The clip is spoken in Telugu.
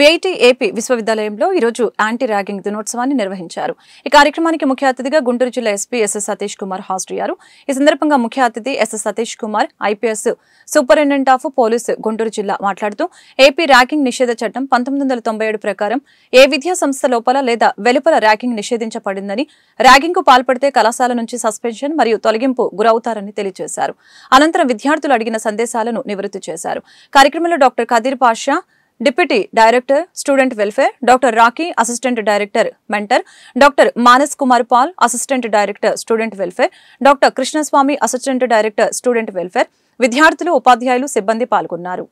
వేఐటీ ఏపీ విశ్వవిద్యాలయంలో ఈరోజు యాంటీ ర్యాగింగ్ దినోత్సవాన్ని నిర్వహించారు ఈ కార్యక్రమానికి ముఖ్య అతిథిగా గుంటూరు జిల్లా ఎస్పీ ఎస్ఎస్ సతీష్ కుమార్ హాజరయ్యారు ఈ సందర్భంగా ముఖ్య అతిథి SS Satish Kumar IPS superintendent of police Guntur జిల్లా మాట్లాడుతూ ఏపీ ర్యాగింగ్ నిషేధ చట్టం పంతొమ్మిది ప్రకారం ఏ విద్యా సంస్థ లోపల లేదా వెలుపల ర్యాగింగ్ నిషేధించబడిందని ర్యాగింగ్ కు పాల్పడితే కళాశాల నుంచి సస్పెన్షన్ మరియు తొలగింపు గురవుతారని తెలియజేశారు అనంతరం విద్యార్థులు అడిగిన సందేశాలను నివృత్తి చేశారు కార్యక్రమంలో doctor Khadeer Pasha deputy director student welfare doctor Rakhi assistant director mentor doctor Manas Kumar Paul assistant director student welfare doctor Krishnaswamy assistant director student welfare విద్యార్థులు ఉపాధ్యాయులు సిబ్బంది పాల్గొన్నారు